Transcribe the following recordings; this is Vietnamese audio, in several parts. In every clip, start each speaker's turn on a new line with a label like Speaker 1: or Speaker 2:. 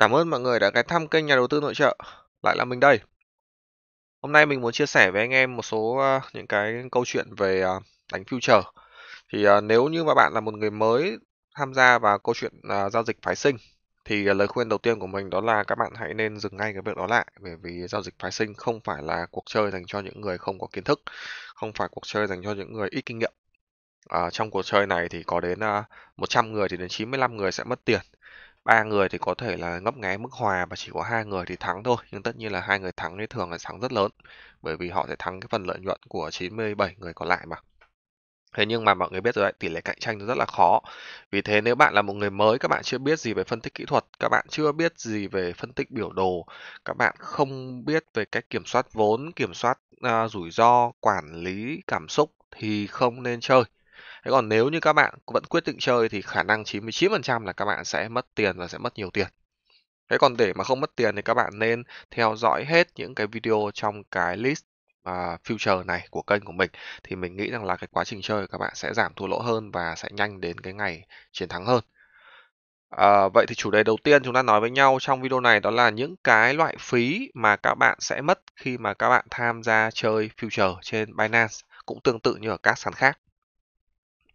Speaker 1: Cảm ơn mọi người đã ghé thăm kênh nhà đầu tư nội trợ. Lại là mình đây. Hôm nay mình muốn chia sẻ với anh em một số ờ, những cái câu chuyện về ờ, đánh future. Thì ờ, nếu như mà bạn là một người mới tham gia vào câu chuyện giao dịch phái sinh thì lời khuyên đầu tiên của mình đó là các bạn hãy nên dừng ngay cái việc đó lại bởi vì giao dịch phái sinh không phải là cuộc chơi dành cho những người không có kiến thức, không phải cuộc chơi dành cho những người ít kinh nghiệm. À, trong cuộc chơi này thì có đến 100 người thì đến 95 người sẽ mất tiền ba người thì có thể là ngấp nghé mức hòa và chỉ có hai người thì thắng thôi nhưng tất nhiên là hai người thắng thì thường là thắng rất lớn bởi vì họ sẽ thắng cái phần lợi nhuận của 97 người còn lại mà Thế nhưng mà mọi người biết rồi đấy, tỷ lệ cạnh tranh nó rất là khó. Vì thế nếu bạn là một người mới, các bạn chưa biết gì về phân tích kỹ thuật, các bạn chưa biết gì về phân tích biểu đồ, các bạn không biết về cách kiểm soát vốn, kiểm soát uh, rủi ro, quản lý cảm xúc thì không nên chơi thế còn nếu như các bạn vẫn quyết định chơi thì khả năng 99% là các bạn sẽ mất tiền và sẽ mất nhiều tiền thế còn để mà không mất tiền thì các bạn nên theo dõi hết những cái video trong cái list mà future này của kênh của mình thì mình nghĩ rằng là cái quá trình chơi các bạn sẽ giảm thua lỗ hơn và sẽ nhanh đến cái ngày chiến thắng hơn À, vậy thì chủ đề đầu tiên chúng ta nói với nhau trong video này đó là những cái loại phí mà các bạn sẽ mất khi mà các bạn tham gia chơi future trên Binance cũng tương tự như ở các sàn khác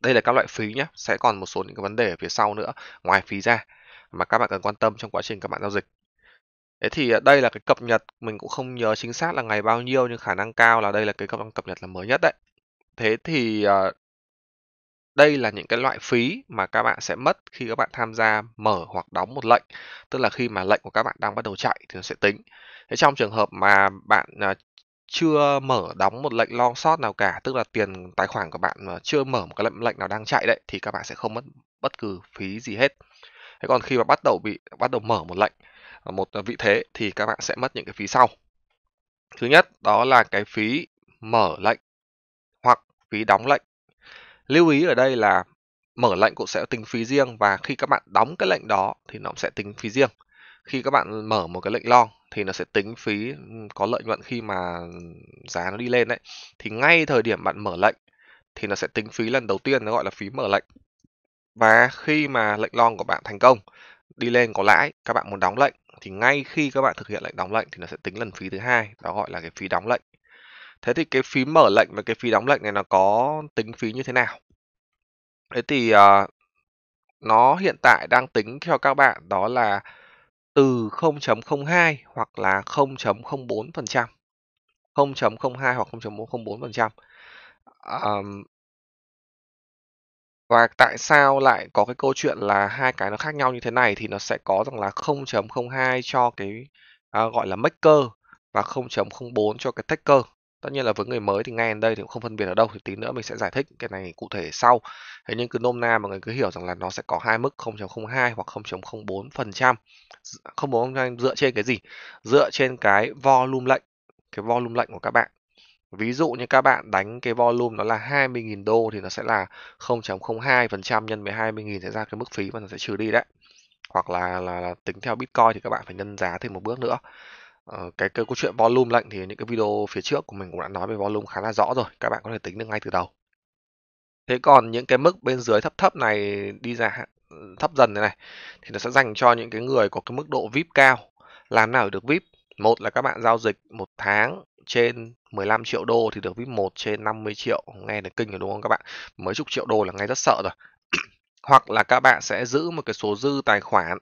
Speaker 1: đây là các loại phí nhé sẽ còn một số những cái vấn đề ở phía sau nữa ngoài phí ra mà các bạn cần quan tâm trong quá trình các bạn giao dịch Thế thì à, đây là cái cập nhật mình cũng không nhớ chính xác là ngày bao nhiêu nhưng khả năng cao là đây là cái cập, cập nhật là mới nhất đấy. Thế thì à, đây là những cái loại phí mà các bạn sẽ mất khi các bạn tham gia mở hoặc đóng một lệnh, tức là khi mà lệnh của các bạn đang bắt đầu chạy thì nó sẽ tính. Thế trong trường hợp mà bạn à, chưa mở đóng một lệnh long short nào cả tức là tiền tài khoản của bạn chưa mở một cái lệnh, lệnh nào đang chạy đấy thì các bạn sẽ không mất bất cứ phí gì hết thế còn khi mà bắt đầu bị bắt đầu mở một lệnh ờ, một vị thế thì các bạn sẽ mất những cái phí sau thứ nhất đó là cái phí mở lệnh hoặc phí đóng lệnh lưu ý ở đây là mở lệnh cũng sẽ tính phí riêng và khi các bạn đóng cái lệnh đó thì nó sẽ tính phí riêng khi các bạn mở một cái lệnh long thì nó sẽ tính phí có lợi nhuận khi mà giá nó đi lên đấy thì ngay thời điểm bạn mở lệnh thì nó sẽ tính phí lần đầu tiên nó gọi là phí mở lệnh và khi mà lệnh long của bạn thành công đi lên có lãi các bạn muốn đóng lệnh thì ngay khi các bạn thực hiện lệnh đóng lệnh thì nó sẽ tính lần phí thứ hai đó gọi là cái phí đóng lệnh thế thì cái phí mở lệnh và cái phí đóng lệnh này nó có tính phí như thế nào thế thì uh, nó hiện tại đang tính cho các bạn đó là từ 0.02 hoặc là 0.04%. 0.02 hoặc 0.04%. Um, và tại sao lại có cái câu chuyện là hai cái nó khác nhau như thế này thì nó sẽ có rằng là 0.02 cho cái à, gọi là maker và 0.04 cho cái taker tất nhiên là với người mới thì ngay đến đây thì cũng không phân biệt ở đâu thì tí nữa mình sẽ giải thích cái này cụ thể sau thế nhưng cứ nôm na mọi người cứ hiểu rằng là nó sẽ có hai mức 0.02 hoặc 0.04 phần trăm 0.04 dựa trên cái gì dựa trên cái volume lệnh cái volume lệnh của các bạn Ví dụ như các bạn đánh cái volume nó là 20.000 đô thì nó sẽ là 0.02% phần trăm nhân với 20.000 sẽ ra cái mức phí và nó sẽ trừ đi đấy. Hoặc là, là là tính theo Bitcoin thì các bạn phải nhân giá thêm một bước nữa. Ờ, cái, cái câu chuyện volume lệnh thì những cái video phía trước của mình cũng đã nói về volume khá là rõ rồi các bạn có thể tính được ngay từ đầu thế còn những cái mức bên dưới thấp thấp này đi ra thấp dần này này thì nó sẽ dành cho những cái người có cái mức độ VIP cao làm nào để được VIP một là các bạn giao dịch một tháng trên 15 triệu đô thì được VIP 1 trên 50 triệu nghe được kinh rồi đúng không các bạn mấy chục triệu đô là ngay rất sợ rồi hoặc là các bạn sẽ giữ một cái số dư tài khoản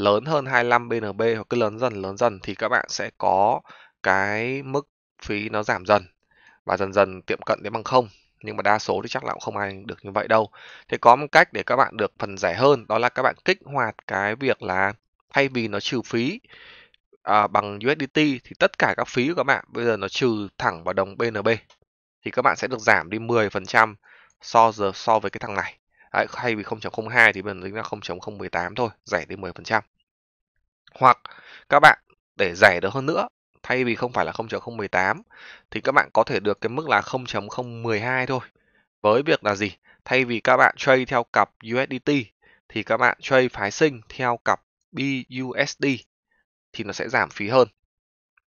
Speaker 1: lớn hơn 25 BNB hoặc cứ lớn dần lớn dần thì các bạn sẽ có cái mức phí nó giảm dần và dần dần tiệm cận đến bằng không nhưng mà đa số thì chắc là cũng không ai được như vậy đâu thế có một cách để các bạn được phần rẻ hơn đó là các bạn kích hoạt cái việc là thay vì nó trừ phí à, bằng USDT thì tất cả các phí của các bạn bây giờ nó trừ thẳng vào đồng BNB thì các bạn sẽ được giảm đi 10% so giờ so với cái thằng này à, thay vì 0.02 thì mình tính là 0.018 thôi rẻ đi 10% hoặc các bạn để rẻ được hơn nữa thay vì không phải là 0.018 thì các bạn có thể được cái mức là 0.012 thôi với việc là gì thay vì các bạn trade theo cặp USDT thì các bạn trade phái sinh theo cặp BUSD thì nó sẽ giảm phí hơn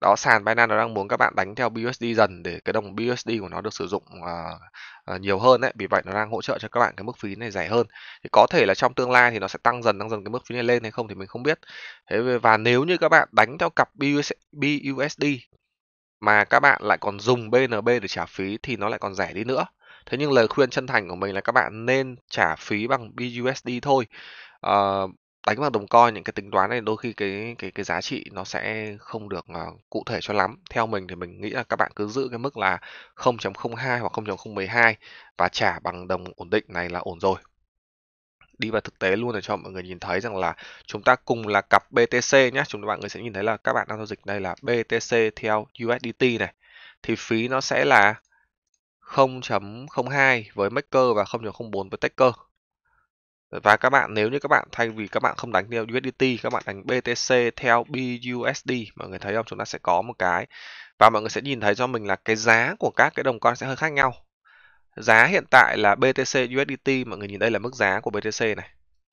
Speaker 1: đó sàn Binance nó đang muốn các bạn đánh theo BUSD dần để cái đồng BUSD của nó được sử dụng uh, nhiều hơn đấy vì vậy nó đang hỗ trợ cho các bạn cái mức phí này rẻ hơn thì có thể là trong tương lai thì nó sẽ tăng dần tăng dần cái mức phí này lên hay không thì mình không biết thế và nếu như các bạn đánh theo cặp BUSD mà các bạn lại còn dùng BNB để trả phí thì nó lại còn rẻ đi nữa thế nhưng lời khuyên chân thành của mình là các bạn nên trả phí bằng BUSD thôi uh, đánh vào đồng coin những cái tính toán này đôi khi cái cái cái giá trị nó sẽ không được uh, cụ thể cho lắm. Theo mình thì mình nghĩ là các bạn cứ giữ cái mức là 0.02 hoặc 0.012 và trả bằng đồng ổn định này là ổn rồi. Đi vào thực tế luôn để cho mọi người nhìn thấy rằng là chúng ta cùng là cặp BTC nhé. Chúng bạn người sẽ nhìn thấy là các bạn đang giao dịch đây là BTC theo USDT này. Thì phí nó sẽ là 0.02 với Maker và 0.04 với Taker và các bạn nếu như các bạn thay vì các bạn không đánh theo USDT các bạn đánh BTC theo BUSD mọi người thấy không chúng ta sẽ có một cái và mọi người sẽ nhìn thấy cho mình là cái giá của các cái đồng coin sẽ hơi khác nhau giá hiện tại là BTC USDT mọi người nhìn đây là mức giá của BTC này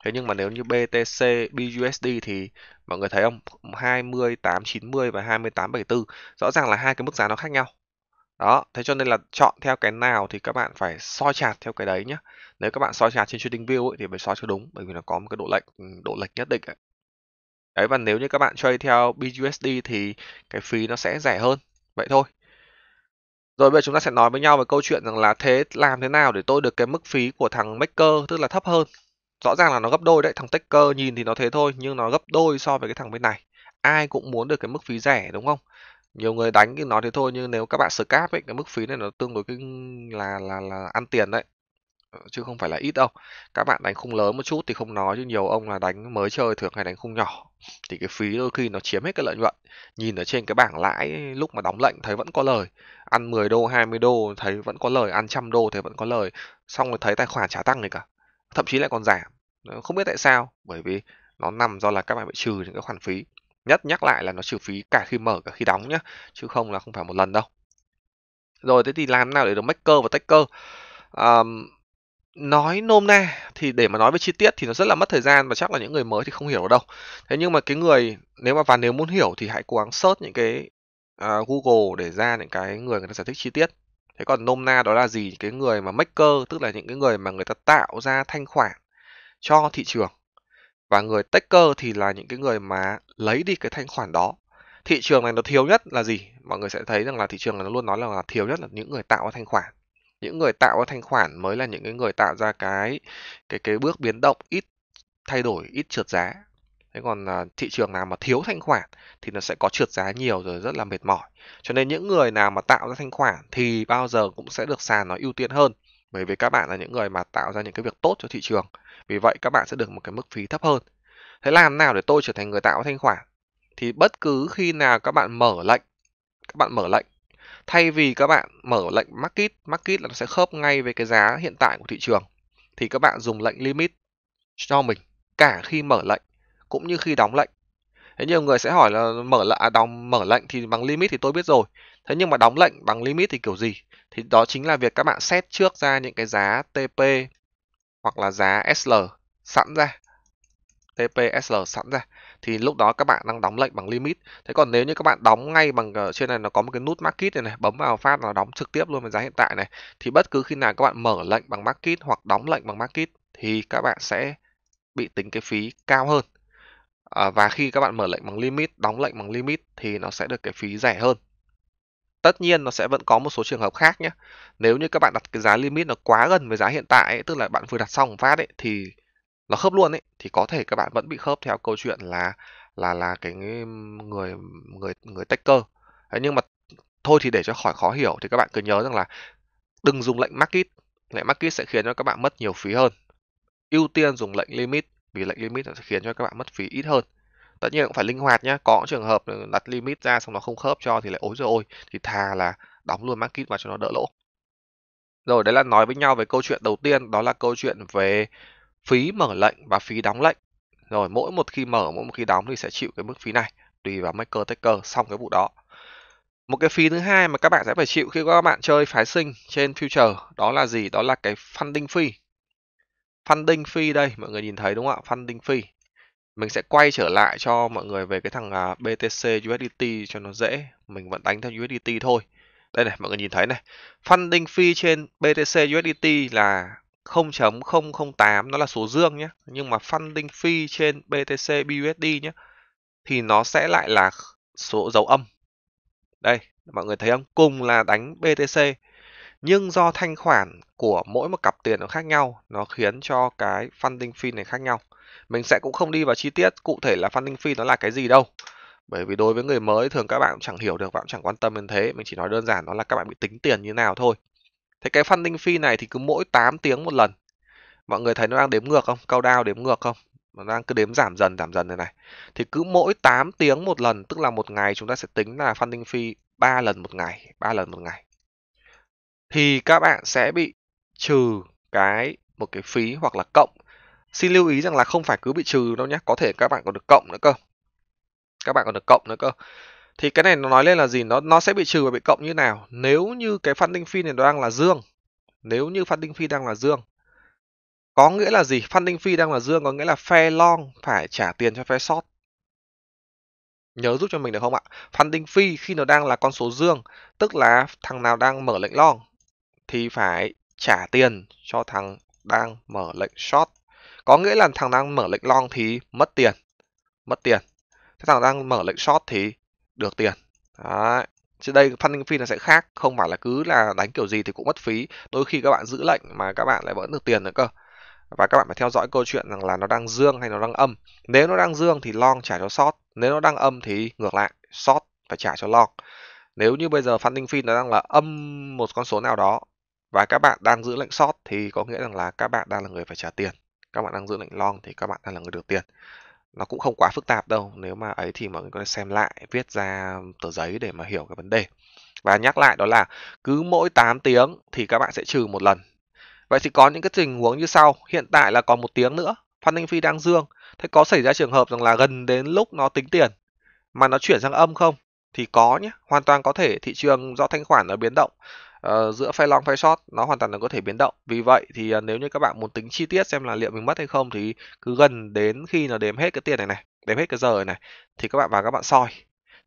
Speaker 1: thế nhưng mà nếu như BTC BUSD thì mọi người thấy không 2890 và 2874 rõ ràng là hai cái mức giá nó khác nhau đó, thế cho nên là chọn theo cái nào thì các bạn phải soi chạt theo cái đấy nhé. Nếu các bạn soi chạt trên TradingView ấy, thì phải soi cho đúng bởi vì nó có một cái độ lệch ừ, độ lệch nhất định ấy. Đấy và nếu như các bạn chơi theo BUSD thì cái phí nó sẽ rẻ hơn. Vậy thôi. Rồi bây giờ chúng ta sẽ nói với nhau về câu chuyện rằng là thế làm thế nào để tôi được cái mức phí của thằng Maker tức là thấp hơn. Rõ ràng là nó gấp đôi đấy, thằng Taker nhìn thì nó thế thôi nhưng nó gấp đôi so với cái thằng bên này. Ai cũng muốn được cái mức phí rẻ đúng không? nhiều người đánh cái nó thế thôi nhưng nếu các bạn scalp ấy cái mức phí này nó tương đối cái là là là ăn tiền đấy ờ, chứ không phải là ít đâu các bạn đánh khung lớn một chút thì không nói chứ nhiều ông là đánh mới chơi thường hay đánh khung nhỏ thì cái phí đôi khi nó chiếm hết cái lợi nhuận nhìn ở trên cái bảng lãi lúc mà đóng lệnh thấy vẫn có lời ăn 10 đô 20 đô thấy vẫn có lời ăn trăm đô thấy vẫn có lời xong rồi thấy tài khoản trả tăng gì cả thậm chí lại còn giảm ờ, không biết tại sao bởi vì nó nằm do là các bạn bị trừ những cái khoản phí nhất nhắc lại là nó trừ phí cả khi mở cả khi đóng nhé chứ không là không phải một lần đâu rồi thế thì làm nào để được maker và taker um, nói nôm na thì để mà nói về chi tiết thì nó rất là mất thời gian và chắc là những người mới thì không hiểu đâu thế nhưng mà cái người nếu mà và nếu muốn hiểu thì hãy cố gắng search những cái uh, google để ra những cái người người ta giải thích chi tiết thế còn nôm na đó là gì cái người mà maker tức là những cái người mà người ta tạo ra thanh khoản cho thị trường và người taker thì là những cái người mà lấy đi cái thanh khoản đó thị trường này nó thiếu nhất là gì mọi người sẽ thấy rằng là thị trường này nó luôn nói là thiếu nhất là những người tạo ra thanh khoản những người tạo ra thanh khoản mới là những cái người tạo ra cái cái cái bước biến động ít thay đổi ít trượt giá thế còn à, thị trường nào mà thiếu thanh khoản thì nó sẽ có trượt giá nhiều rồi rất là mệt mỏi cho nên những người nào mà tạo ra thanh khoản thì bao giờ cũng sẽ được sàn nó ưu tiên hơn bởi vì các bạn là những người mà tạo ra những cái việc tốt cho thị trường vì vậy các bạn sẽ được một cái mức phí thấp hơn thế làm nào để tôi trở thành người tạo thanh khoản thì bất cứ khi nào các bạn mở lệnh các bạn mở lệnh thay vì các bạn mở lệnh market market là nó sẽ khớp ngay với cái giá hiện tại của thị trường thì các bạn dùng lệnh limit cho mình cả khi mở lệnh cũng như khi đóng lệnh thế nhiều người sẽ hỏi là mở lệnh, à, đóng mở lệnh thì bằng limit thì tôi biết rồi thế nhưng mà đóng lệnh bằng limit thì kiểu gì thì đó chính là việc các bạn set trước ra những cái giá TP hoặc là giá SL sẵn ra tp sl sẵn ra thì lúc đó các bạn đang đóng lệnh bằng limit thế còn nếu như các bạn đóng ngay bằng ờ, trên này nó có một cái nút market này này bấm vào phát nó đóng trực tiếp luôn với giá hiện tại này thì bất cứ khi nào các bạn mở lệnh bằng market hoặc đóng lệnh bằng market thì các bạn sẽ bị tính cái phí cao hơn à, và khi các bạn mở lệnh bằng limit đóng lệnh bằng limit thì nó sẽ được cái phí rẻ hơn tất nhiên nó sẽ vẫn có một số trường hợp khác nhé nếu như các bạn đặt cái giá limit nó quá gần với giá hiện tại ấy, tức là bạn vừa đặt xong một phát ấy thì nó khớp luôn ấy thì có thể các bạn vẫn bị khớp theo câu chuyện là là là cái người người người taker Đấy, nhưng mà thôi thì để cho khỏi khó hiểu thì các bạn cứ nhớ rằng là đừng dùng lệnh market lệnh market sẽ khiến cho các bạn mất nhiều phí hơn ưu tiên dùng lệnh limit vì lệnh limit sẽ khiến cho các bạn mất phí ít hơn tất nhiên cũng phải linh hoạt nhé có trường hợp đặt limit ra xong nó không khớp cho thì lại ối rồi ôi thì thà là đóng luôn market vào cho nó đỡ lỗ rồi đấy là nói với nhau về câu chuyện đầu tiên đó là câu chuyện về phí mở lệnh và phí đóng lệnh rồi mỗi một khi mở mỗi một khi đóng thì sẽ chịu cái mức phí này tùy vào maker taker xong cái vụ đó một cái phí thứ hai mà các bạn sẽ phải chịu khi các bạn chơi phái sinh trên future đó là gì đó là cái funding fee funding fee đây mọi người nhìn thấy đúng không ạ funding fee mình sẽ quay trở lại cho mọi người về cái thằng à, BTC USDT cho nó dễ mình vẫn đánh theo USDT thôi đây này mọi người nhìn thấy này funding fee trên BTC USDT là 0.008 nó là số dương nhé nhưng mà funding fee trên BTC BUSD nhé thì nó sẽ lại là số dấu âm đây mọi người thấy không cùng là đánh BTC nhưng do thanh khoản của mỗi một cặp tiền nó khác nhau nó khiến cho cái funding fee này khác nhau mình sẽ cũng không đi vào chi tiết cụ thể là funding fee nó là cái gì đâu bởi vì đối với người mới thường các bạn cũng chẳng hiểu được và cũng chẳng quan tâm đến thế mình chỉ nói đơn giản nó là các bạn bị tính tiền như nào thôi thế cái funding fee này thì cứ mỗi 8 tiếng một lần mọi người thấy nó đang đếm ngược không cao đao đếm ngược không nó đang cứ đếm giảm dần giảm dần thế này thì cứ mỗi 8 tiếng một lần tức là một ngày chúng ta sẽ tính là funding fee 3 lần một ngày 3 lần một ngày thì các bạn sẽ bị trừ cái một cái phí hoặc là cộng. Xin lưu ý rằng là không phải cứ bị trừ đâu nhé, có thể các bạn còn được cộng nữa cơ. Các bạn còn được cộng nữa cơ. Thì cái này nó nói lên là gì? Nó nó sẽ bị trừ và bị cộng như nào? Nếu như cái funding phi này nó đang là dương. Nếu như funding phi đang là dương. Có nghĩa là gì? Funding fee đang là dương có nghĩa là phe long phải trả tiền cho phe short. Nhớ giúp cho mình được không ạ? Funding fee khi nó đang là con số dương, tức là thằng nào đang mở lệnh long thì phải trả tiền cho thằng đang mở lệnh short. Có nghĩa là thằng đang mở lệnh long thì mất tiền. Mất tiền. Thế thằng đang mở lệnh short thì được tiền. Đấy. Chứ đây funding fee nó sẽ khác, không phải là cứ là đánh kiểu gì thì cũng mất phí. Đôi khi các bạn giữ lệnh mà các bạn lại vẫn được tiền nữa cơ. Và các bạn phải theo dõi câu chuyện rằng là nó đang dương hay nó đang âm. Nếu nó đang dương thì long trả cho short, nếu nó đang âm thì ngược lại, short phải trả cho long. Nếu như bây giờ funding fee nó đang là âm một con số nào đó và các bạn đang giữ lệnh short thì có nghĩa rằng là các bạn đang là người phải trả tiền các bạn đang giữ lệnh long thì các bạn đang là người được tiền nó cũng không quá phức tạp đâu nếu mà ấy thì mọi người có thể xem lại viết ra tờ giấy để mà hiểu cái vấn đề và nhắc lại đó là cứ mỗi 8 tiếng thì các bạn sẽ trừ một lần vậy thì có những cái tình huống như sau hiện tại là còn một tiếng nữa Phan Thanh Phi đang dương thế có xảy ra trường hợp rằng là gần đến lúc nó tính tiền mà nó chuyển sang âm không thì có nhé hoàn toàn có thể thị trường do thanh khoản nó biến động Ờ, giữa phay long phay short nó hoàn toàn là có thể biến động vì vậy thì uh, nếu như các bạn muốn tính chi tiết xem là liệu mình mất hay không thì cứ gần đến khi nó đếm hết cái tiền này này đếm hết cái giờ này, này thì các bạn vào các bạn soi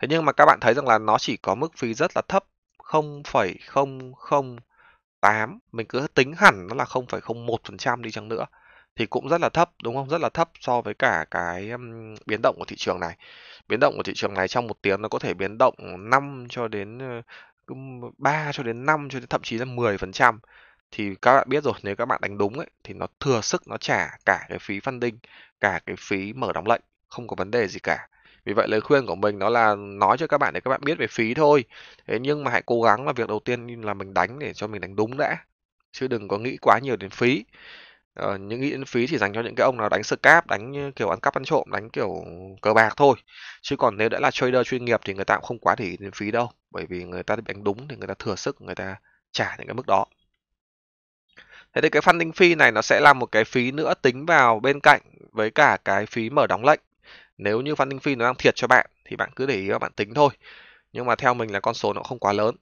Speaker 1: thế nhưng mà các bạn thấy rằng là nó chỉ có mức phí rất là thấp 0,008 mình cứ tính hẳn nó là 0,01% đi chăng nữa thì cũng rất là thấp đúng không rất là thấp so với cả cái um, biến động của thị trường này biến động của thị trường này trong một tiếng nó có thể biến động 5 cho đến ờ, 3 cho đến 5 cho đến thậm chí là 10% thì các bạn biết rồi nếu các bạn đánh đúng ấy thì nó thừa sức nó trả cả cái phí funding, cả cái phí mở đóng lệnh, không có vấn đề gì cả. Vì vậy lời khuyên của mình nó là nói cho các bạn để các bạn biết về phí thôi. Thế nhưng mà hãy cố gắng là việc đầu tiên là mình đánh để cho mình đánh đúng đã. Chứ đừng có nghĩ quá nhiều đến phí. Ờ, những nghĩ đến phí chỉ dành cho những cái ông nào đánh scam, đánh kiểu ăn cắp ăn trộm, đánh kiểu cờ bạc thôi. Chứ còn nếu đã là trader chuyên nghiệp thì người ta cũng không quá để ý đến phí đâu bởi vì người ta bị đánh đúng thì người ta thừa sức người ta trả những cái mức đó thế thì cái funding fee này nó sẽ là một cái phí nữa tính vào bên cạnh với cả cái phí mở đóng lệnh nếu như funding fee nó đang thiệt cho bạn thì bạn cứ để ý các bạn tính thôi nhưng mà theo mình là con số nó không quá lớn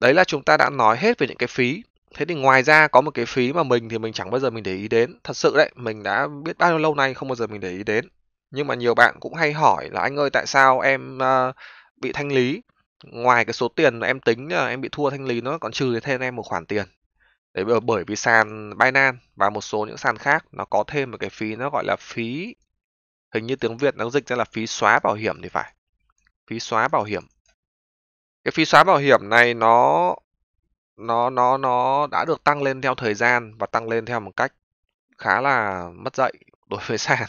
Speaker 1: đấy là chúng ta đã nói hết về những cái phí thế thì ngoài ra có một cái phí mà mình thì mình chẳng bao giờ mình để ý đến thật sự đấy mình đã biết bao nhiêu lâu nay không bao giờ mình để ý đến nhưng mà nhiều bạn cũng hay hỏi là anh ơi tại sao em uh, bị thanh lý ngoài cái số tiền em tính là em bị thua thanh lý nó còn trừ thêm em một khoản tiền đấy bởi vì sàn Binance và một số những sàn khác nó có thêm một cái phí nó gọi là phí hình như tiếng Việt nó dịch ra là phí xóa bảo hiểm thì phải phí xóa bảo hiểm cái phí xóa bảo hiểm này nó nó nó nó đã được tăng lên theo thời gian và tăng lên theo một cách khá là mất dạy đối với sàn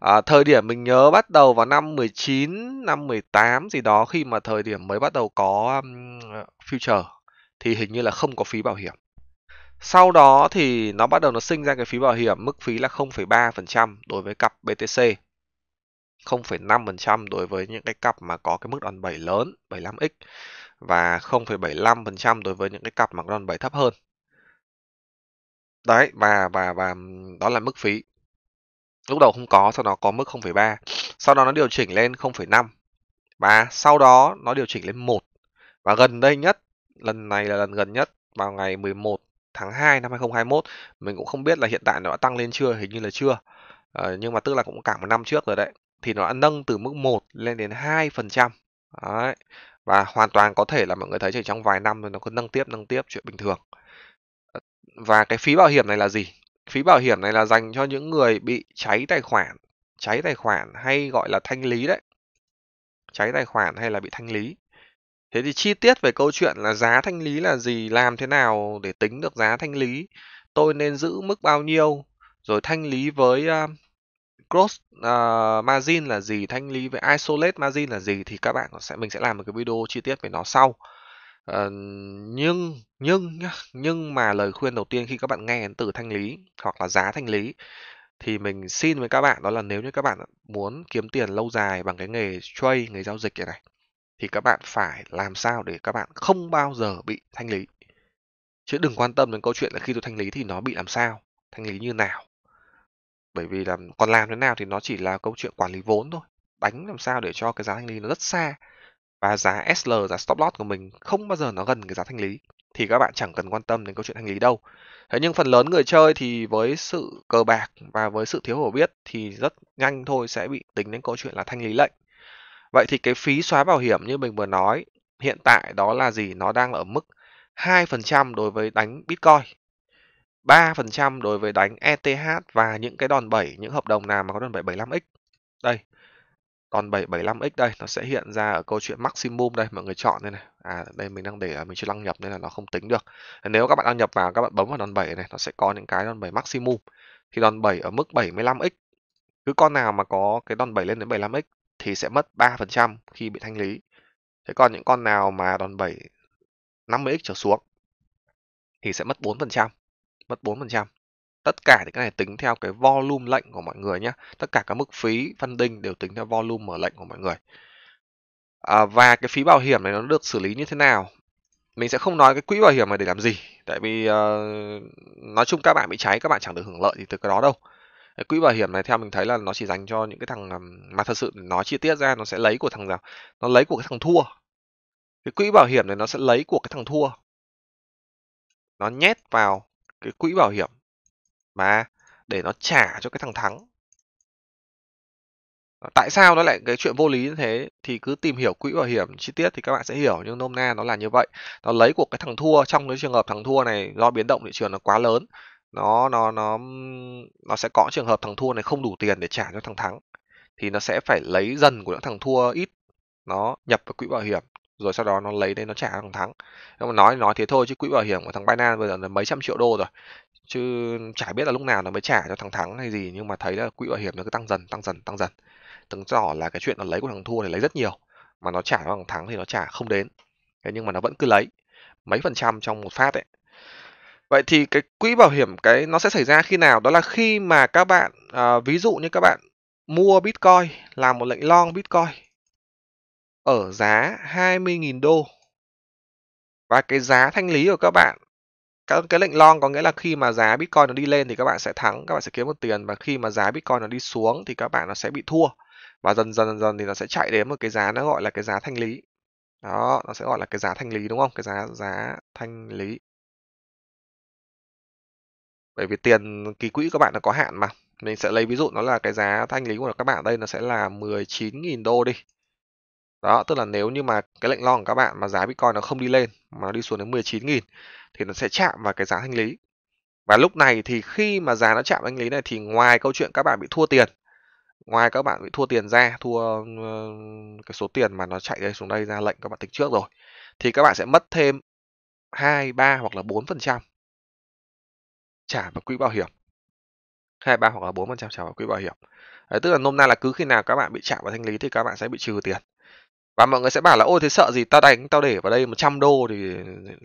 Speaker 1: à, thời điểm mình nhớ bắt đầu vào năm 19 năm 18 gì đó khi mà thời điểm mới bắt đầu có um, future thì hình như là không có phí bảo hiểm sau đó thì nó bắt đầu nó sinh ra cái phí bảo hiểm mức phí là 0,3% đối với cặp BTC 0,5% đối với những cái cặp mà có cái mức đòn bẩy lớn 75x và 0,75% đối với những cái cặp mà đòn bẩy thấp hơn. Đấy và và và đó là mức phí lúc đầu không có sau đó có mức 0,3 sau đó nó điều chỉnh lên 0,5 và sau đó nó điều chỉnh lên 1 và gần đây nhất lần này là lần gần nhất vào ngày 11 tháng 2 năm 2021 mình cũng không biết là hiện tại nó đã tăng lên chưa hình như là chưa ờ, nhưng mà tức là cũng cả một năm trước rồi đấy thì nó đã nâng từ mức 1 lên đến 2 phần trăm và hoàn toàn có thể là mọi người thấy chỉ trong vài năm rồi nó cứ nâng tiếp nâng tiếp chuyện bình thường và cái phí bảo hiểm này là gì phí bảo hiểm này là dành cho những người bị cháy tài khoản cháy tài khoản hay gọi là thanh lý đấy cháy tài khoản hay là bị thanh lý thế thì chi tiết về câu chuyện là giá thanh lý là gì làm thế nào để tính được giá thanh lý tôi nên giữ mức bao nhiêu rồi thanh lý với uh, cross uh, à, margin là gì thanh lý với isolate margin là gì thì các bạn sẽ mình sẽ làm một cái video chi tiết về nó sau Ờ, nhưng nhưng nhưng mà lời khuyên đầu tiên khi các bạn nghe đến từ thanh lý hoặc là giá thanh lý thì mình xin với các bạn đó là nếu như các bạn muốn kiếm tiền lâu dài bằng cái nghề trade, nghề giao dịch này này thì các bạn phải làm sao để các bạn không bao giờ bị thanh lý. Chứ đừng quan tâm đến câu chuyện là khi tôi thanh lý thì nó bị làm sao, thanh lý như nào. Bởi vì là còn làm thế nào thì nó chỉ là câu chuyện quản lý vốn thôi. Đánh làm sao để cho cái giá thanh lý nó rất xa và giá SL giá stop loss của mình không bao giờ nó gần cái giá thanh lý thì các bạn chẳng cần quan tâm đến câu chuyện thanh lý đâu. Thế nhưng phần lớn người chơi thì với sự cờ bạc và với sự thiếu hiểu biết thì rất nhanh thôi sẽ bị tính đến câu chuyện là thanh lý lệnh. Vậy thì cái phí xóa bảo hiểm như mình vừa nói hiện tại đó là gì? Nó đang ở mức 2% đối với đánh Bitcoin. 3% đối với đánh ETH và những cái đòn bẩy, những hợp đồng nào mà có đòn bẩy 75x. Đây, còn 775X đây nó sẽ hiện ra ở câu chuyện maximum đây mọi người chọn đây này. À đây mình đang để à, mình chưa đăng nhập nên là nó không tính được. Nếu các bạn đăng nhập vào các bạn bấm vào đòn 7 này nó sẽ có những cái đòn 7 maximum. Thì đòn 7 ở mức 75X. Cứ con nào mà có cái đòn 7 lên đến 75X thì sẽ mất 3% khi bị thanh lý. Thế còn những con nào mà đòn 7 50X trở xuống thì sẽ mất 4%, mất 4% tất cả thì cái này tính theo cái volume lệnh của mọi người nhé tất cả các mức phí funding đều tính theo volume mở lệnh của mọi người à, và cái phí bảo hiểm này nó được xử lý như thế nào mình sẽ không nói cái quỹ bảo hiểm này để làm gì tại vì uh, nói chung các bạn bị cháy các bạn chẳng được hưởng lợi gì từ cái đó đâu cái quỹ bảo hiểm này theo mình thấy là nó chỉ dành cho những cái thằng mà thật sự nói chi tiết ra nó sẽ lấy của thằng nào nó lấy của cái thằng thua cái quỹ bảo hiểm này nó sẽ lấy của cái thằng thua nó nhét vào cái quỹ bảo hiểm mà để nó trả cho cái thằng thắng ờ, tại sao nó lại cái chuyện vô lý như thế thì cứ tìm hiểu quỹ bảo hiểm chi tiết thì các bạn sẽ hiểu nhưng nôm na nó là như vậy nó lấy của cái thằng thua trong cái trường hợp thằng thua này do biến động thị trường nó quá lớn nó nó nó nó sẽ có trường hợp thằng thua này không đủ tiền để trả cho thằng thắng thì nó sẽ phải lấy dần của những thằng thua ít nó nhập vào quỹ bảo hiểm rồi sau đó nó lấy đây nó trả thằng thắng nhưng mà nói nói thế thôi chứ quỹ bảo hiểm của thằng Binance bây giờ là mấy trăm triệu đô rồi chứ chả biết là lúc nào nó mới trả cho thằng thắng hay gì nhưng mà thấy là quỹ bảo hiểm nó cứ tăng dần tăng dần tăng dần từng tỏ là cái chuyện nó lấy của thằng thua thì lấy rất nhiều mà nó trả cho thằng thắng thì nó trả không đến thế nhưng mà nó vẫn cứ lấy mấy phần trăm trong một phát ấy vậy thì cái quỹ bảo hiểm cái nó sẽ xảy ra khi nào đó là khi mà các bạn à, ví dụ như các bạn mua bitcoin làm một lệnh long bitcoin ở giá 20.000 đô. Và cái giá thanh lý của các bạn các cái lệnh long có nghĩa là khi mà giá Bitcoin nó đi lên thì các bạn sẽ thắng, các bạn sẽ kiếm một tiền và khi mà giá Bitcoin nó đi xuống thì các bạn nó sẽ bị thua và dần dần dần dần thì nó sẽ chạy đến một cái giá nó gọi là cái giá thanh lý. Đó, nó sẽ gọi là cái giá thanh lý đúng không? Cái giá giá thanh lý. Bởi vì tiền kỳ quỹ các bạn nó có hạn mà. Mình sẽ lấy ví dụ nó là cái giá thanh lý của các bạn đây nó sẽ là 19.000 đô đi đó, tức là nếu như mà cái lệnh long của các bạn mà giá Bitcoin nó không đi lên mà nó đi xuống đến 19.000 thì nó sẽ chạm vào cái giá thanh lý. Và lúc này thì khi mà giá nó chạm thanh lý này thì ngoài câu chuyện các bạn bị thua tiền, ngoài các bạn bị thua tiền ra, thua ờ, cái số tiền mà nó chạy đây xuống đây ra lệnh các bạn tính trước rồi thì các bạn sẽ mất thêm 2, 3 hoặc là 4% trả vào quỹ bảo hiểm. 2, 3 hoặc là 4% trả vào quỹ bảo hiểm. Đấy, tức là nôm na là cứ khi nào các bạn bị chạm vào thanh lý thì các bạn sẽ bị trừ tiền và mọi người sẽ bảo là ôi thế sợ gì tao đánh tao để vào đây 100 đô thì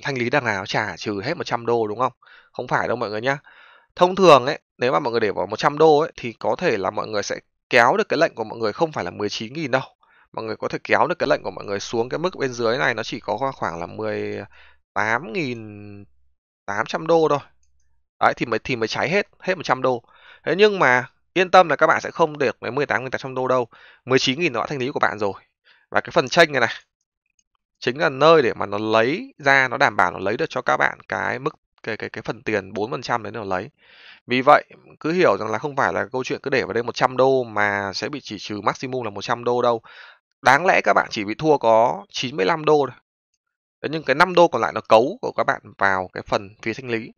Speaker 1: thanh lý đằng nào trả trừ hết 100 đô đúng không không phải đâu mọi người nhá thông thường ấy nếu mà mọi người để vào 100 đô ấy thì có thể là mọi người sẽ kéo được cái lệnh của mọi người không phải là 19.000 đâu mọi người có thể kéo được cái lệnh của mọi người xuống cái mức bên dưới này nó chỉ có khoảng là 18.800 đô thôi đấy thì mới thì mới cháy hết hết 100 đô thế nhưng mà yên tâm là các bạn sẽ không được đến 18.800 đô đâu 19.000 nó đã thanh lý của bạn rồi và cái phần tranh này này chính là nơi để mà nó lấy ra nó đảm bảo nó lấy được cho các bạn cái mức cái cái cái phần tiền 4% đấy nó lấy. Vì vậy cứ hiểu rằng là không phải là câu chuyện cứ để vào đây 100 đô mà sẽ bị chỉ trừ maximum là 100 đô đâu. Đáng lẽ các bạn chỉ bị thua có 95 đô thôi. Đấy, nhưng cái 5 đô còn lại nó cấu của các bạn vào cái phần phí thanh lý.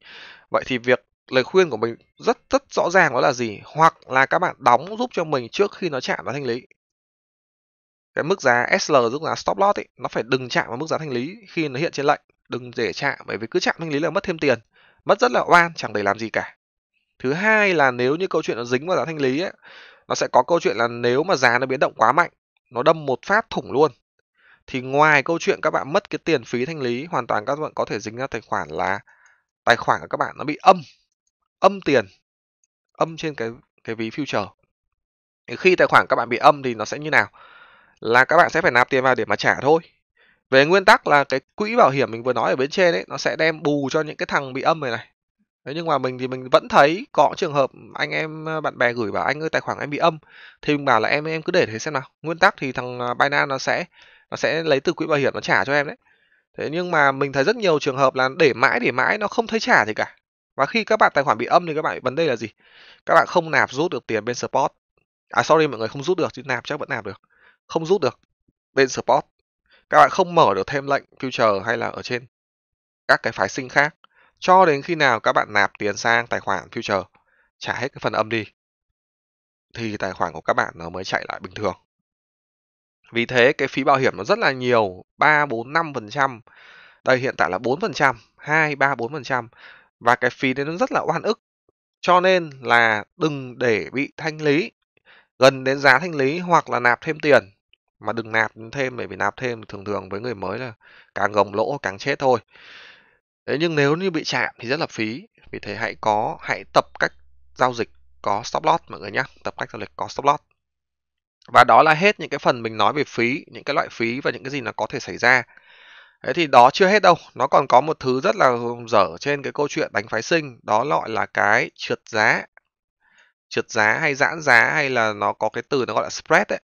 Speaker 1: Vậy thì việc lời khuyên của mình rất rất rõ ràng đó là gì? Hoặc là các bạn đóng giúp cho mình trước khi nó chạm vào thanh lý cái mức giá SL tức là stop loss ấy nó phải đừng chạm vào mức giá thanh lý khi nó hiện trên lệnh đừng để chạm bởi vì cứ chạm thanh lý là mất thêm tiền mất rất là oan chẳng để làm gì cả thứ hai là nếu như câu chuyện nó dính vào giá thanh lý ấy, nó sẽ có câu chuyện là nếu mà giá nó biến động quá mạnh nó đâm một phát thủng luôn thì ngoài câu chuyện các bạn mất cái tiền phí thanh lý hoàn toàn các bạn có thể dính ra tài khoản là tài khoản của các bạn nó bị âm âm tiền âm trên cái cái ví future thì khi tài khoản các bạn bị âm thì nó sẽ như nào là các bạn sẽ phải nạp tiền vào để mà trả thôi về nguyên tắc là cái quỹ bảo hiểm mình vừa nói ở bên trên ấy nó sẽ đem bù cho những cái thằng bị âm này này Đấy, nhưng mà mình thì mình vẫn thấy có trường hợp anh em ờ, bạn bè gửi bảo anh ơi tài khoản em bị âm thì mình bảo là em em cứ để thế xem nào nguyên tắc thì thằng ờ, Binance nó sẽ nó sẽ lấy từ quỹ bảo hiểm nó trả cho em đấy thế nhưng mà mình thấy rất nhiều trường hợp là để mãi để mãi nó không thấy trả gì cả và khi các bạn tài khoản bị âm thì các bạn vấn đề là gì các bạn không nạp rút được tiền bên support à sorry mọi người không rút được chứ nạp chắc vẫn nạp được không rút được bên support các bạn không mở được thêm lệnh future hay là ở trên các cái phái sinh khác cho đến khi nào các bạn nạp tiền sang tài khoản future trả hết cái phần âm đi thì tài khoản của các bạn nó mới chạy lại bình thường vì thế cái phí bảo hiểm nó rất là nhiều 3 4 5 phần trăm đây hiện tại là 4 phần trăm 2 3 4 phần trăm và cái phí đấy nó rất là oan ức cho nên là đừng để bị thanh lý gần đến giá thanh lý hoặc là nạp thêm tiền mà đừng nạp thêm bởi vì nạp thêm thường thường với người mới là càng gồng lỗ càng chết thôi thế nhưng nếu như bị chạm thì rất là phí vì thế hãy có hãy tập cách giao dịch có stop loss mọi người nhé tập cách giao dịch có stop loss và đó là hết những cái phần mình nói về phí những cái loại phí và những cái gì là có thể xảy ra Thế thì đó chưa hết đâu, nó còn có một thứ rất là dở trên cái câu chuyện đánh phái sinh, đó loại là cái trượt giá. Trượt giá hay giãn giá hay là nó có cái từ nó gọi là spread ấy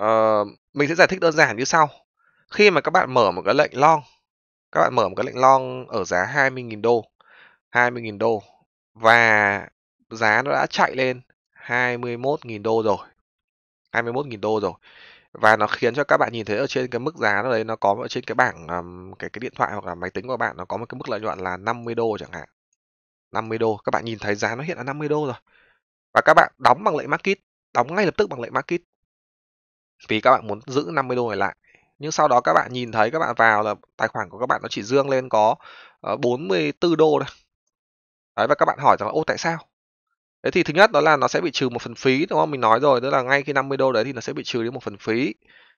Speaker 1: uh, mình sẽ giải thích đơn giản như sau khi mà các bạn mở một cái lệnh long các bạn mở một cái lệnh long ở giá 20.000 đô 20.000 đô và giá nó đã chạy lên 21.000 đô rồi 21.000 đô rồi và nó khiến cho các bạn nhìn thấy ở trên cái mức giá nó đấy nó có ở trên cái bảng um, cái cái điện thoại hoặc là máy tính của bạn nó có một cái mức lợi nhuận là 50 đô chẳng hạn 50 đô các bạn nhìn thấy giá nó hiện là 50 đô rồi và các bạn đóng bằng lệnh market đóng ngay lập tức bằng lệnh market vì các bạn muốn giữ 50 đô này lại nhưng sau đó các bạn nhìn thấy các bạn vào là tài khoản của các bạn nó chỉ dương lên có 44 ờ, đô thôi đấy và các bạn hỏi rằng là ô tại sao thế thì thứ nhất đó là nó sẽ bị trừ một phần phí đúng không mình nói rồi tức là ngay khi 50 đô đấy thì nó sẽ bị trừ đi một phần phí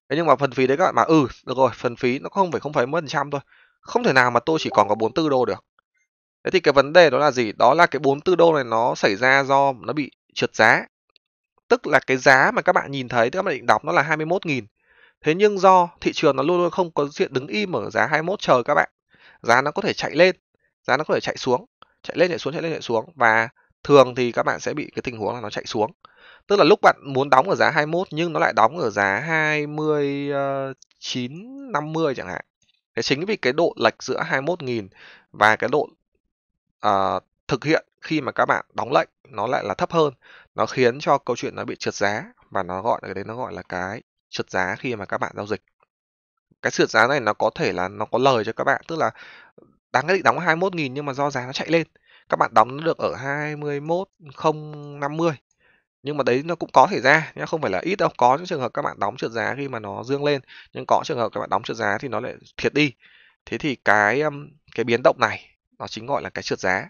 Speaker 1: thế nhưng mà phần phí đấy các bạn mà ừ được rồi phần phí nó không phải không phải phần trăm thôi không thể nào mà tôi chỉ còn có 44 đô được thế thì cái vấn đề đó là gì đó là cái 44 đô này nó xảy ra do nó bị trượt giá tức là cái giá mà các bạn nhìn thấy các bạn định đọc nó là 21.000 thế nhưng do thị trường nó luôn luôn không có diện đứng im ở giá 21 chờ các bạn giá nó có thể chạy lên giá nó có thể chạy xuống chạy lên chạy xuống chạy lên chạy xuống và thường thì các bạn sẽ bị cái tình huống là nó chạy xuống tức là lúc bạn muốn đóng ở giá 21 nhưng nó lại đóng ở giá 29 50 ờ, chẳng hạn thế chính vì cái độ lệch giữa 21.000 và cái độ uh, thực hiện khi mà các bạn đóng lệnh nó lại là thấp hơn nó khiến cho câu chuyện nó bị trượt giá và nó gọi cái đấy nó gọi là cái trượt giá khi mà các bạn giao dịch cái trượt giá này nó có thể là nó có lời cho các bạn tức là đáng cái định đóng 21.000 nhưng mà do giá nó chạy lên các bạn đóng nó được ở 21.050 nhưng mà đấy nó cũng có thể ra nhé không phải là ít đâu có những trường hợp các bạn đóng trượt giá khi mà nó dương lên nhưng có trường hợp các bạn đóng trượt giá thì nó lại thiệt đi thế thì cái cái biến động này nó chính gọi là cái trượt giá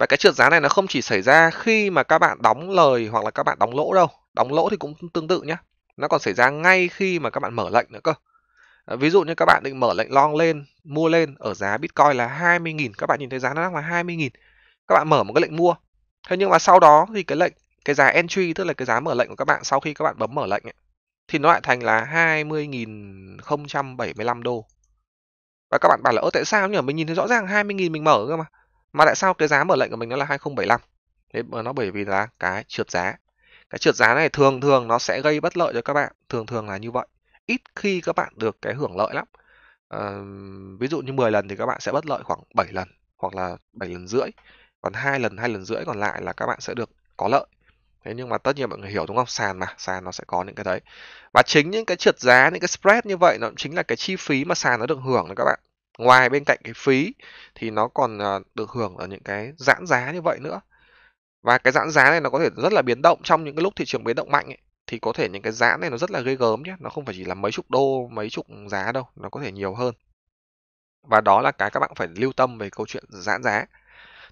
Speaker 1: và cái trượt giá này nó không chỉ xảy ra khi mà các bạn đóng lời hoặc là các bạn đóng lỗ đâu. Đóng lỗ thì cũng tương tự nhé. Nó còn xảy ra ngay khi mà các bạn mở lệnh nữa cơ. À, ví dụ như các bạn định mở lệnh long lên, mua lên ở giá Bitcoin là 20.000, các bạn nhìn thấy giá nó đang là 20.000. Các bạn mở một cái lệnh mua. Thế nhưng mà sau đó thì cái lệnh cái giá entry tức là cái giá mở lệnh của các bạn sau khi các bạn bấm mở lệnh ấy, thì nó lại thành là 20.075 đô. Và các bạn bảo là ơ tại sao nhỉ? Mình nhìn thấy rõ ràng 20.000 mình mở cơ mà. Mà tại sao cái giá mở lệnh của mình nó là 2075? Thế nó bởi vì là cái trượt giá. Cái trượt giá này thường thường nó sẽ gây bất lợi cho các bạn, thường thường là như vậy. Ít khi các bạn được cái hưởng lợi lắm. À, ví dụ như 10 lần thì các bạn sẽ bất lợi khoảng 7 lần hoặc là 7 lần rưỡi. Còn hai lần, hai lần rưỡi còn lại là các bạn sẽ được có lợi. Thế nhưng mà tất nhiên mọi người hiểu đúng không? Sàn mà, sàn nó sẽ có những cái đấy. Và chính những cái trượt giá, những cái spread như vậy nó chính là cái chi phí mà sàn nó được hưởng đấy các bạn ngoài bên cạnh cái phí thì nó còn ờ, được hưởng ở những cái giãn giá như vậy nữa và cái giãn giá này nó có thể rất là biến động trong những cái lúc thị trường biến động mạnh ấy, thì có thể những cái giãn này nó rất là ghê gớm nhé nó không phải chỉ là mấy chục đô mấy chục giá đâu nó có thể nhiều hơn và đó là cái các bạn phải lưu tâm về câu chuyện giãn giá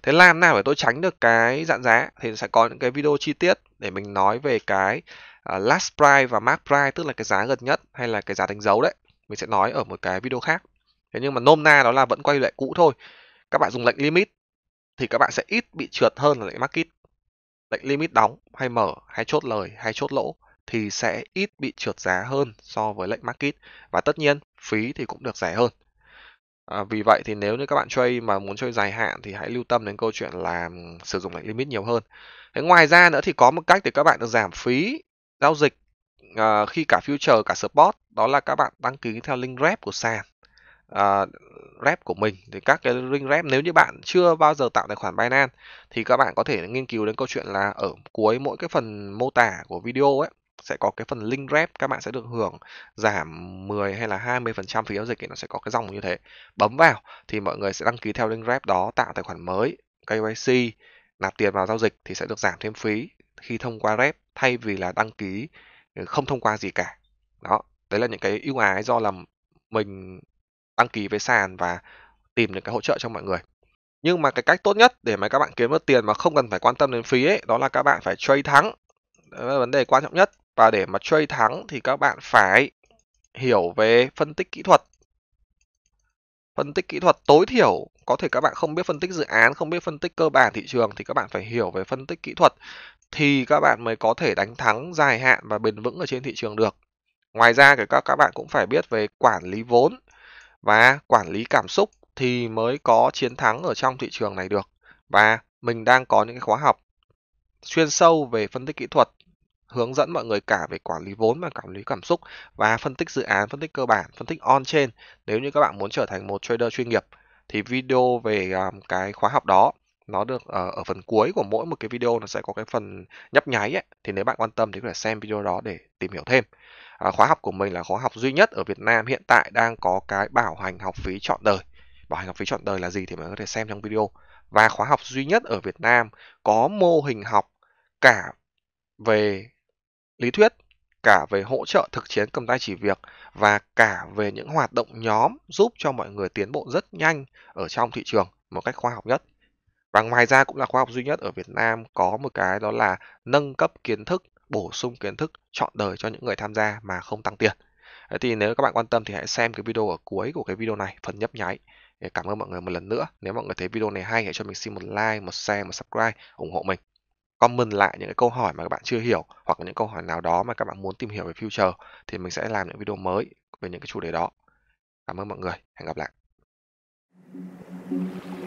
Speaker 1: thế làm nào để tôi tránh được cái giãn giá thì sẽ có những cái video chi tiết để mình nói về cái ờ, last price và mark price tức là cái giá gần nhất hay là cái giá đánh dấu đấy mình sẽ nói ở một cái video khác thế nhưng mà nôm na đó là vẫn quay lại cũ thôi các bạn dùng lệnh limit thì các bạn sẽ ít bị trượt hơn là lệnh market lệnh limit đóng hay mở hay chốt lời hay chốt lỗ thì sẽ ít bị trượt giá hơn so với lệnh market và tất nhiên phí thì cũng được rẻ hơn à, vì vậy thì nếu như các bạn chơi mà muốn chơi dài hạn thì hãy lưu tâm đến câu chuyện là sử dụng lệnh limit nhiều hơn thế ngoài ra nữa thì có một cách để các bạn được giảm phí giao dịch à, khi cả future cả spot đó là các bạn đăng ký theo link rep của sàn uh, rep của mình thì các cái ring rep nếu như bạn chưa bao giờ tạo tài khoản Binance thì các bạn có thể nghiên cứu đến câu chuyện là ở cuối mỗi cái phần mô tả của video ấy sẽ có cái phần link rep các bạn sẽ được hưởng giảm 10 hay là 20% phần trăm phí giao dịch thì nó sẽ có cái dòng như thế. Bấm vào thì mọi người sẽ đăng ký theo link rep đó tạo tài khoản mới, KYC, nạp tiền vào giao dịch thì sẽ được giảm thêm phí khi thông qua rep thay vì là đăng ký ừ, không thông qua gì cả. Đó, đấy là những cái ưu ái do là mình đăng ký với sàn và tìm được cái hỗ trợ cho mọi người nhưng mà cái cách tốt nhất để mà các bạn kiếm được tiền mà không cần phải quan tâm đến phí ấy đó là các bạn phải chơi thắng đó là vấn đề quan trọng nhất và để mà chơi thắng thì các bạn phải hiểu về phân tích kỹ thuật phân tích kỹ thuật tối thiểu có thể các bạn không biết phân tích dự án không biết phân tích cơ bản thị trường thì các bạn phải hiểu về phân tích kỹ thuật thì các bạn mới có thể đánh thắng dài hạn và bền vững ở trên thị trường được ngoài ra thì các các bạn cũng phải biết về quản lý vốn và quản lý cảm xúc thì mới có chiến thắng ở trong thị trường này được. Và mình đang có những cái khóa học chuyên sâu về phân tích kỹ thuật hướng dẫn mọi người cả về quản lý vốn và quản lý cảm xúc và phân tích dự án, phân tích cơ bản, phân tích on-chain nếu như các bạn muốn trở thành một trader chuyên nghiệp thì video về à, cái khóa học đó nó được ở, ờ, ở phần cuối của mỗi một cái video nó sẽ có cái phần nhấp nháy ấy. thì nếu bạn quan tâm thì có thể xem video đó để tìm hiểu thêm à, khóa học của mình là khóa học duy nhất ở Việt Nam hiện tại đang có cái bảo hành học phí chọn đời bảo hành học phí chọn đời là gì thì mình có thể xem trong video và khóa học duy nhất ở Việt Nam có mô hình học cả về lý thuyết cả về hỗ trợ thực chiến cầm tay chỉ việc và cả về những hoạt động nhóm giúp cho mọi người tiến bộ rất nhanh ở trong thị trường một cách khoa học nhất và ngoài ra cũng là khoa học duy nhất ở Việt Nam có một cái đó là nâng cấp kiến thức, bổ sung kiến thức chọn đời cho những người tham gia mà không tăng tiền. thì nếu các bạn quan tâm thì hãy xem cái video ở cuối của cái video này, phần nhấp nháy. Cảm ơn mọi người một lần nữa. Nếu mọi người thấy video này hay hãy cho mình xin một like, một share, một subscribe ủng hộ mình. Comment lại những cái câu hỏi mà các bạn chưa hiểu hoặc là những câu hỏi nào đó mà các bạn muốn tìm hiểu về future thì mình sẽ làm những video mới về những cái chủ đề đó. Cảm ơn mọi người. Hẹn gặp lại. Thank you.